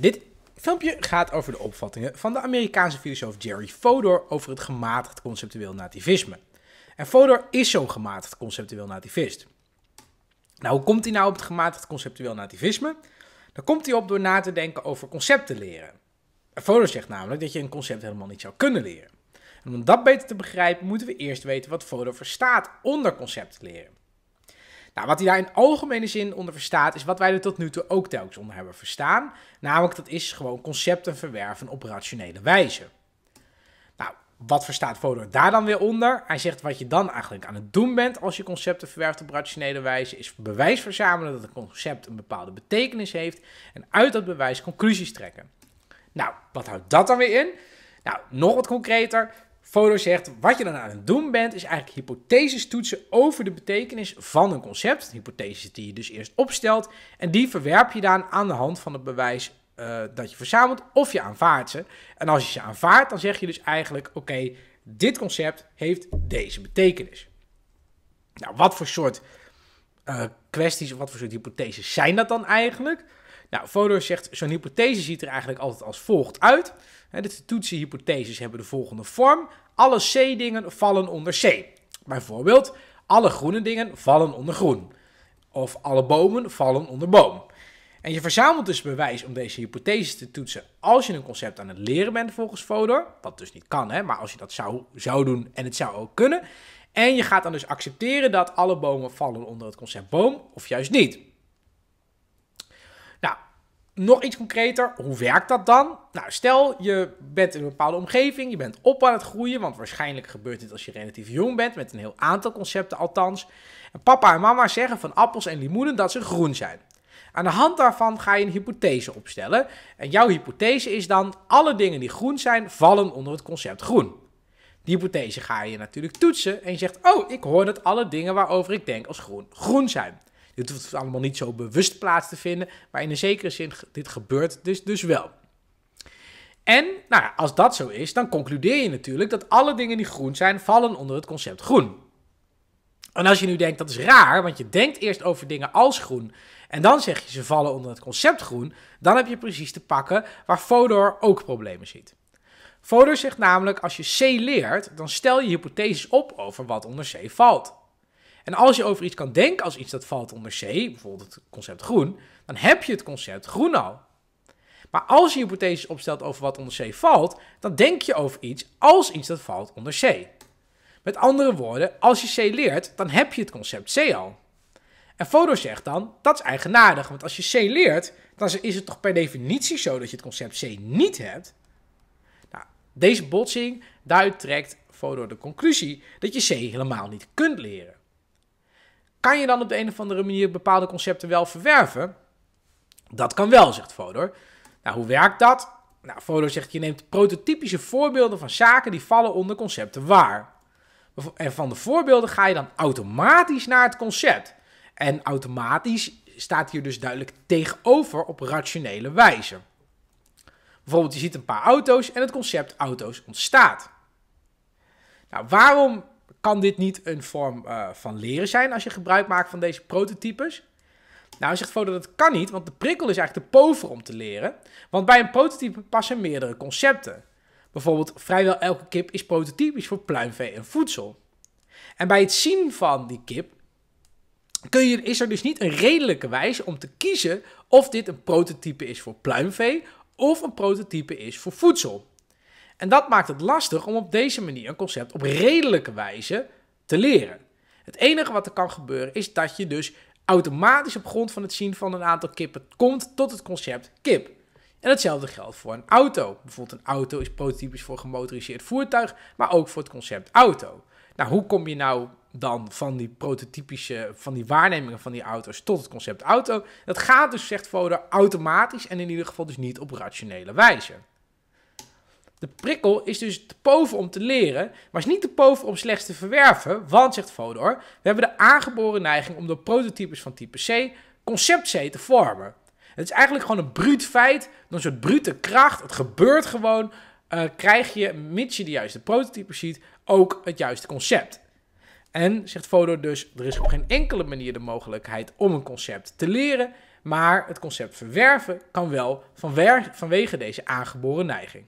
Dit filmpje gaat over de opvattingen van de Amerikaanse filosoof Jerry Fodor over het gematigd conceptueel nativisme. En Fodor is zo'n gematigd conceptueel nativist. Nou, hoe komt hij nou op het gematigd conceptueel nativisme? Dan komt hij op door na te denken over concepten leren. Fodor zegt namelijk dat je een concept helemaal niet zou kunnen leren. En om dat beter te begrijpen, moeten we eerst weten wat Fodor verstaat onder concept leren. Nou, wat hij daar in algemene zin onder verstaat, is wat wij er tot nu toe ook telkens onder hebben verstaan. Namelijk, dat is gewoon concepten verwerven op rationele wijze. Nou, wat verstaat Fodor daar dan weer onder? Hij zegt wat je dan eigenlijk aan het doen bent als je concepten verwerft op rationele wijze, is bewijs verzamelen dat een concept een bepaalde betekenis heeft en uit dat bewijs conclusies trekken. Nou, wat houdt dat dan weer in? Nou, nog wat concreter. Foto zegt, wat je dan aan het doen bent, is eigenlijk hypotheses toetsen over de betekenis van een concept. Hypotheses die je dus eerst opstelt. En die verwerp je dan aan de hand van het bewijs eh, dat je verzamelt of je aanvaardt ze. En als je ze aanvaardt, dan zeg je dus eigenlijk, oké, dit concept heeft deze betekenis. Nou, wat voor soort eh, kwesties of wat voor soort hypotheses zijn dat dan eigenlijk? Nou, Fodor zegt, zo'n hypothese ziet er eigenlijk altijd als volgt uit. De toetsenhypotheses hebben de volgende vorm. Alle C-dingen vallen onder C. Bijvoorbeeld, alle groene dingen vallen onder groen. Of alle bomen vallen onder boom. En je verzamelt dus bewijs om deze hypotheses te toetsen als je een concept aan het leren bent volgens Fodor. Wat dus niet kan, hè? maar als je dat zou, zou doen en het zou ook kunnen. En je gaat dan dus accepteren dat alle bomen vallen onder het concept boom of juist niet nog iets concreter, hoe werkt dat dan? Nou, stel je bent in een bepaalde omgeving, je bent op aan het groeien, want waarschijnlijk gebeurt dit als je relatief jong bent, met een heel aantal concepten althans. En papa en mama zeggen van appels en limoenen dat ze groen zijn. Aan de hand daarvan ga je een hypothese opstellen. En jouw hypothese is dan: alle dingen die groen zijn, vallen onder het concept groen. Die hypothese ga je natuurlijk toetsen en je zegt: Oh, ik hoor dat alle dingen waarover ik denk als groen, groen zijn. Dit hoeft allemaal niet zo bewust plaats te vinden, maar in een zekere zin, dit gebeurt dus, dus wel. En nou ja, als dat zo is, dan concludeer je natuurlijk dat alle dingen die groen zijn, vallen onder het concept groen. En als je nu denkt dat is raar, want je denkt eerst over dingen als groen en dan zeg je ze vallen onder het concept groen, dan heb je precies te pakken waar Fodor ook problemen ziet. Fodor zegt namelijk als je C leert, dan stel je hypotheses op over wat onder C valt. En als je over iets kan denken als iets dat valt onder C, bijvoorbeeld het concept groen, dan heb je het concept groen al. Maar als je hypotheses opstelt over wat onder C valt, dan denk je over iets als iets dat valt onder C. Met andere woorden, als je C leert, dan heb je het concept C al. En Fodor zegt dan, dat is eigenaardig, want als je C leert, dan is het toch per definitie zo dat je het concept C niet hebt? Nou, deze botsing, daaruit trekt Fodor de conclusie dat je C helemaal niet kunt leren. Kan je dan op de een of andere manier bepaalde concepten wel verwerven? Dat kan wel, zegt Fodor. Nou, hoe werkt dat? Nou, Fodor zegt, je neemt prototypische voorbeelden van zaken die vallen onder concepten waar. En van de voorbeelden ga je dan automatisch naar het concept. En automatisch staat hier dus duidelijk tegenover op rationele wijze. Bijvoorbeeld, je ziet een paar auto's en het concept auto's ontstaat. Nou, waarom kan dit niet een vorm eh, van leren zijn als je gebruik maakt van deze prototypes? Nou, zegt Foto dat het kan niet, want de prikkel is eigenlijk te pover om te leren. Want bij een prototype passen meerdere concepten. Bijvoorbeeld, vrijwel elke kip is prototypisch voor pluimvee en voedsel. En bij het zien van die kip kun je, is er dus niet een redelijke wijze om te kiezen of dit een prototype is voor pluimvee of een prototype is voor voedsel. En dat maakt het lastig om op deze manier een concept op redelijke wijze te leren. Het enige wat er kan gebeuren is dat je dus automatisch op grond van het zien van een aantal kippen komt tot het concept kip. En hetzelfde geldt voor een auto. Bijvoorbeeld een auto is prototypisch voor gemotoriseerd voertuig, maar ook voor het concept auto. Nou, hoe kom je nou dan van die prototypische, van die waarnemingen van die auto's tot het concept auto? Dat gaat dus, zegt Voder, automatisch en in ieder geval dus niet op rationele wijze. De prikkel is dus te boven om te leren, maar is niet te boven om slechts te verwerven, want, zegt Fodor, we hebben de aangeboren neiging om door prototypes van type C concept C te vormen. Het is eigenlijk gewoon een bruut feit, een soort brute kracht. Het gebeurt gewoon, eh, krijg je, mits je de juiste prototype ziet, ook het juiste concept. En, zegt Fodor dus, er is op geen enkele manier de mogelijkheid om een concept te leren, maar het concept verwerven kan wel vanwege deze aangeboren neiging.